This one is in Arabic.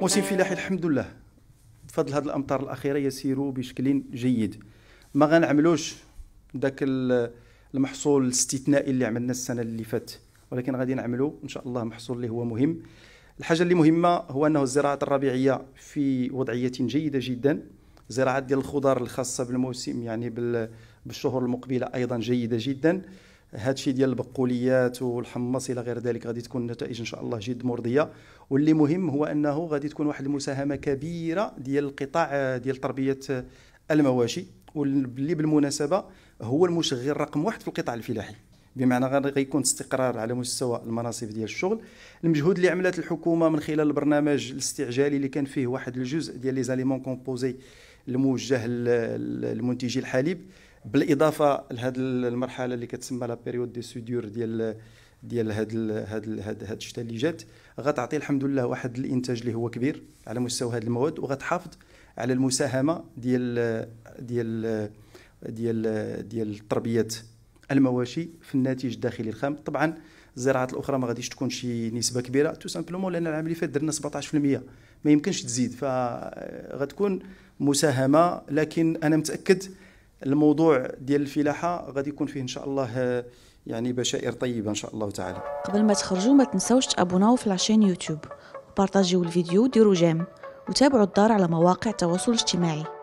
موسم فلاحي الحمد لله بفضل هذه الامطار الاخيره يسير بشكل جيد ما غنعملوش ذاك المحصول الاستثنائي اللي عملنا السنه اللي فاتت ولكن غادي نعملو ان شاء الله محصول اللي هو مهم الحاجه اللي مهمه هو انه الزراعه الربيعيه في وضعيه جيده جدا زراعه ديال الخضار الخاصه بالموسم يعني بالشهور المقبله ايضا جيده جدا هادشي ديال البقوليات والحمص الى غير ذلك غادي تكون نتائج ان شاء الله جد مرضيه واللي مهم هو انه غادي تكون واحد المساهمه كبيره ديال القطاع ديال تربيه المواشي واللي بالمناسبه هو المشغل رقم واحد في القطاع الفلاحي بمعنى غيكون استقرار على مستوى المناصب ديال الشغل المجهود اللي عملت الحكومه من خلال البرنامج الاستعجالي اللي كان فيه واحد الجزء ديال لي زاليمون كومبوزي الموجه لمنتجي الحليب بالاضافه لهذه المرحله اللي كتسمى لا بيريود دي سودور ديال ديال هاد هاد هاد هاد الشتاء اللي جات غتعطي الحمد لله واحد الانتاج اللي هو كبير على مستوى هاد المواد وغتحافظ على المساهمه ديال ديال ديال ديال التربيات المواشي في الناتج الداخلي الخام طبعا الزراعات الاخرى ما غاديش تكون شي نسبه كبيره تو سامبلومون لان العام اللي فات درنا 17% ما يمكنش تزيد فغتكون مساهمه لكن انا متاكد الموضوع ديال الفلاحه غادي يكون فيه ان شاء الله يعني بشائر طيبه ان شاء الله تعالى قبل ما تخرجوا ما تنساوش تابوناو في لاشين يوتيوب وبارطاجيو الفيديو وديروا جيم وتابعوا الدار على مواقع التواصل الاجتماعي